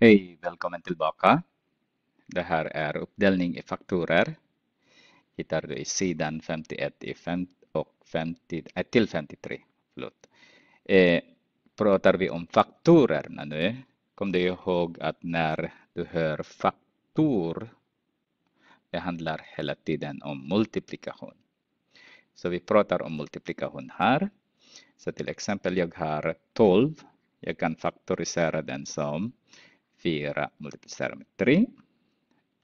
Hej, välkommen tillbaka. Det här är uppdelning i faktorer. Hittar du i sidan 51 i 50 och 50, äh, till 53. Eh, pratar vi om faktorerna nu. Kom du ihåg att när du hör faktor, det handlar hela tiden om multiplikation. Så vi pratar om multiplikation här. Så till exempel jag har 12. Jag kan faktorisera den som 4 multiplicerar med 3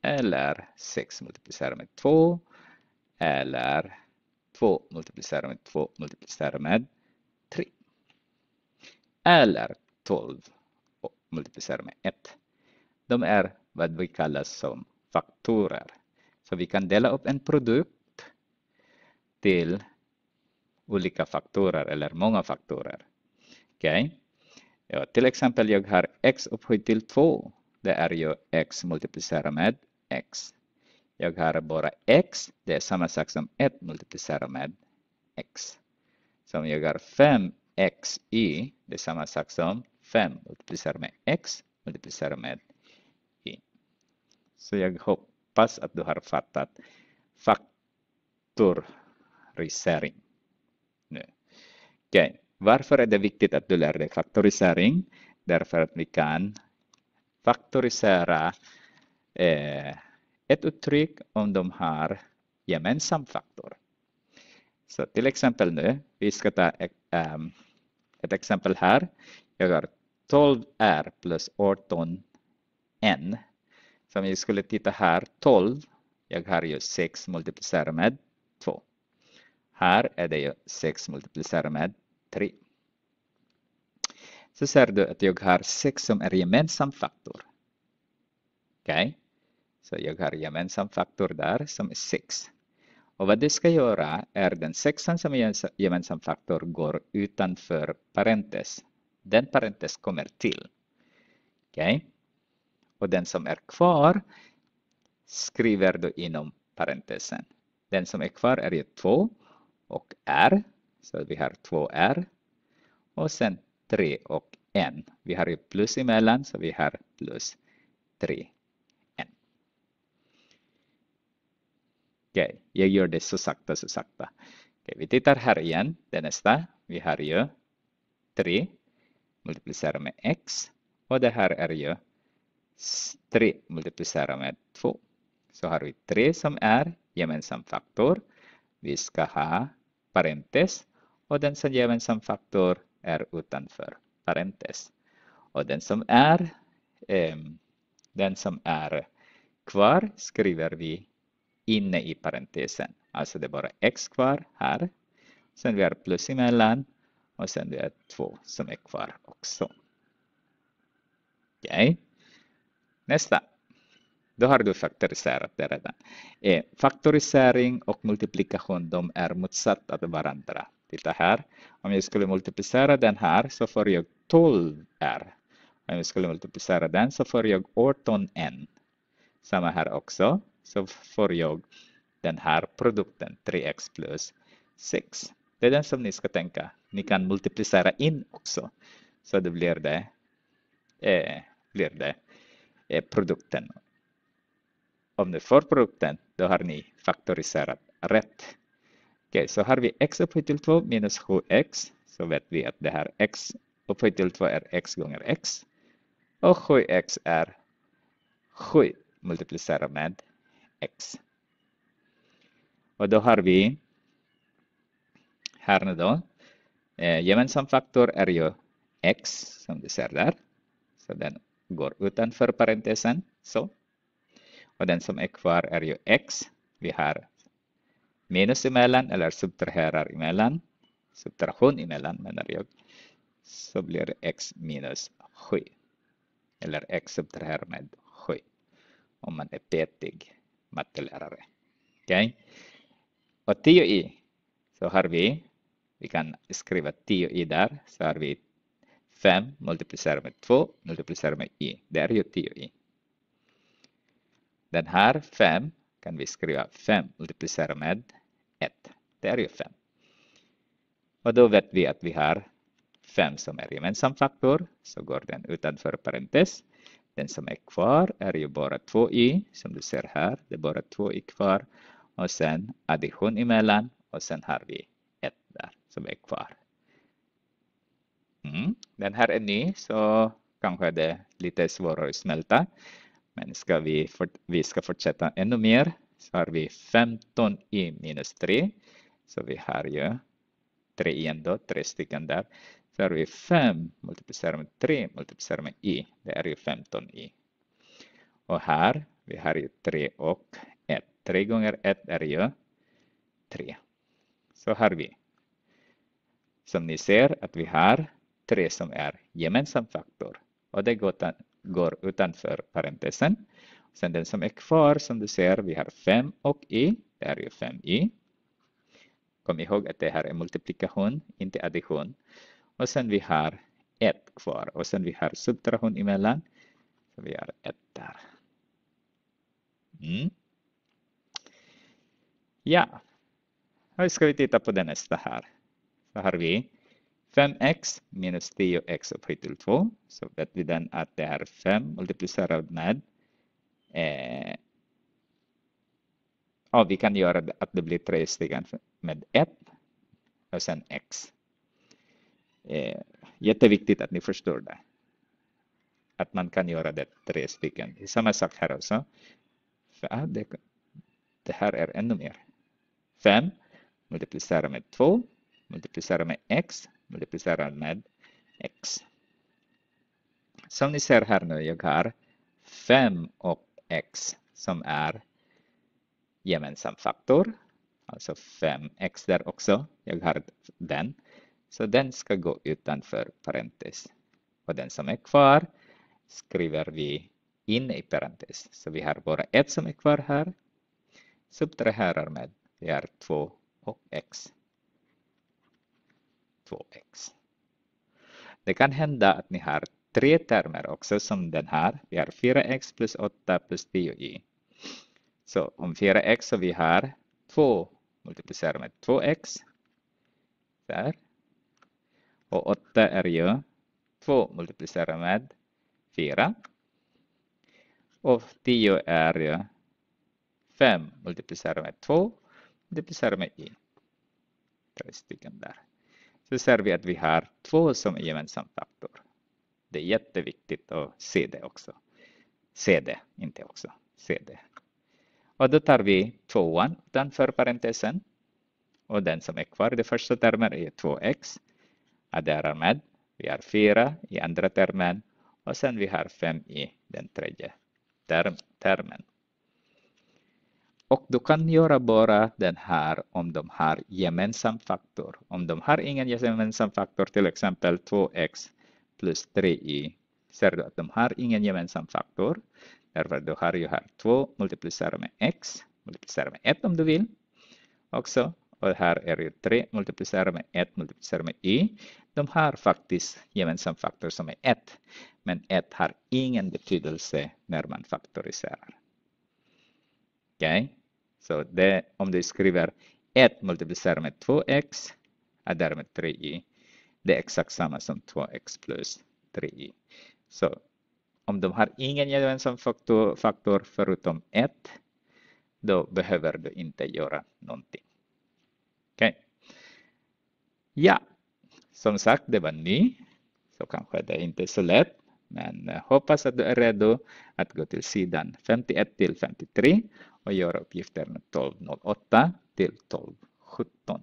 eller 6 multiplicerar med 2 eller 2 multiplicerar med 2 multiplicerar med 3 eller 12 multiplicerar med 1. De är vad vi kallar som faktorer. Så vi kan dela upp en produkt till olika faktorer eller många faktorer. Okej? Okay? Ja, till exempel jag har x upphöjt till 2. Det är ju x multiplicerat med x. Jag har bara x. Det är samma sak som 1 multiplicerat med x. Så om jag har 5x Det är samma sak som 5 multiplicerat med x multiplicerat med i. Så jag hoppas att du har fattat faktorisering Okej. Okay. Varför är det viktigt att du lär dig faktorisering? Därför att vi kan faktorisera eh, ett uttryck om de har gemensam faktor. Så till exempel nu, vi ska ta ett, um, ett exempel här. Jag har 12R plus 18N. Så om vi skulle titta här, 12, jag har ju 6 multiplicerat med 2. Här är det ju 6 multiplicerat med 3. Så ser du att jag har 6 som är gemensam faktor. Okej? Okay? Så jag har gemensam faktor där som är 6. Och vad du ska göra är den sexan som är gemensam faktor går utanför parentes. Den parentes kommer till. Okej? Okay? Och den som är kvar skriver du inom parentesen. Den som är kvar är ju 2 och r. Så vi har 2r och sen 3 och 1. Vi har ju plus emellan så vi har plus 3, 1. Okej, okay, jag gör det så sakta, så sakta. Okay, vi tittar här igen, det nästa. Vi har ju 3 multiplicerat med x och det här är ju 3 multiplicerat med 2. Så har vi 3 som är gemensam faktor. Vi ska ha parentes och den som gemensam faktor är utanför parentes. Och den som är, eh, den som är kvar skriver vi inne i parentesen. Alltså det är bara x kvar här. Sen vi har plus emellan och sen det är 2 som är kvar också. Okej. Okay. Nästa. Då har du faktoriserat det redan. Eh, faktorisering och multiplikation de är motsatta till varandra. Titta här. Om jag skulle multiplicera den här så får jag 12R. Om jag skulle multiplicera den så får jag 18N. Samma här också. Så får jag den här produkten 3x plus 6. Det är den som ni ska tänka. Ni kan multiplicera in också. Så det blir det, eh, blir det eh, produkten. Om ni får produkten, då har ni faktoriserat rätt. Okej, så har vi x upphöjt till 2 minus 7x så vet vi att det här x upphöjt till 2 är x gånger x och 7x är 7 multiplicerat med x. Och då har vi här nu då eh, gemensam faktor är ju x som du ser där. Så den går utanför parentesen så. Och den som är kvar är ju x. Vi har minus emellan eller subtraherar emellan, subtraktion emellan menar jag, så blir det x minus 7. Eller x subtraherar med 7 om man är petig mattelärare. Okej? Okay? Och 10 i, så har vi, vi kan skriva 10 i där, så har vi 5 multiplicerar med 2 multiplicerar med i. Det är ju 10 i. Den här 5 kan vi skriva 5 multiplicera med 1. Det är ju 5. Och då vet vi att vi har 5 som är gemensam faktor, så går den utanför parentes. Den som är kvar är ju bara 2i, som du ser här. Det är bara 2i kvar. Och sen addition emellan och sen har vi 1 där som är kvar. Mm. Den här är ny, så kanske det är lite svårare att smälta. Men ska vi, för, vi ska fortsätta ännu mer så har vi 15 i minus 3. Så vi har ju 3 igen då, 3 stycken där. Så har vi 5 multiplicerat med 3 multiplicerat med i. Det är ju 15 i. Och här, vi har ju 3 och 1. 3 gånger 1 är ju 3. Så har vi. Som ni ser att vi har 3 som är gemensam faktor. Och det går går utanför parentesen. Sen den som är kvar som du ser, vi har 5 och i. Det här är ju 5i. Kom ihåg att det här är multiplikation, inte addition. Och sen vi har 1 kvar och sen vi har subtraktion emellan. Så vi har 1 där. Mm. Ja, nu ska vi titta på det nästa här. Så har vi 5x minus 10x upphöjt till 2. Så vet vi den att det är 5 multiplicerat med eh, och vi kan göra att det blir tre stycken med 1 och sen x. Eh, jätteviktigt att ni förstår det. Att man kan göra det tre stycken. Samma sak här också. För, ah, det, det här är ännu mer. 5 multiplicerat med 2 multiplicerat med x multiplicerar med x. Som ni ser här nu, jag har 5 och x som är gemensam faktor. Alltså 5x där också. Jag har den. Så den ska gå utanför parentes. Och den som är kvar skriver vi in i parentes. Så vi har bara ett som är kvar här. Subtraherar med. Vi har 2 och x. 2x. Det kan hända att ni har tre termer också som den här. Vi har 4x plus 8 plus 10 y Så om 4x så vi har 2 multiplicerat med 2x. Där. Och 8 är ju 2 multiplicerat med 4. Och 10 är ju 5 multiplicerat med 2 multiplicerat med y. Tre stycken där så ser vi att vi har två som är gemensam faktor. Det är jätteviktigt att se det också. Se det, inte också. Se det. Och då tar vi tvåan utanför parentesen. Och den som är kvar i den första termen är 2x. Adderar med. Vi har 4 i andra termen. Och sen vi har 5 i den tredje term termen. Och du kan göra bara den här om de har gemensam faktor. Om de har ingen gemensam faktor, till exempel 2x plus 3y, ser du att de har ingen gemensam faktor. Därför du har ju här 2 multiplicerat med x, multiplicerat med 1 om du vill. Också. Och här är ju 3 multiplicerat med 1 multiplicerat med y. De har faktiskt gemensam faktor som är 1. Men 1 har ingen betydelse när man faktoriserar okay? så det, om du skriver 1 multiplicerat med 2x är därmed 3 y Det är exakt samma som 2x plus 3 y Så om de har ingen gemensam faktor, faktor förutom 1, då behöver du inte göra någonting. Okay. Ja, som sagt, det var ny, så kanske det är inte är så lätt. Men eh, hoppas att du är redo att gå till sidan 51 till 53 och göra uppgifterna 12.08 till 12.17.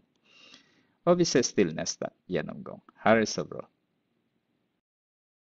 Och vi ses till nästa genomgång. Ha det så bra.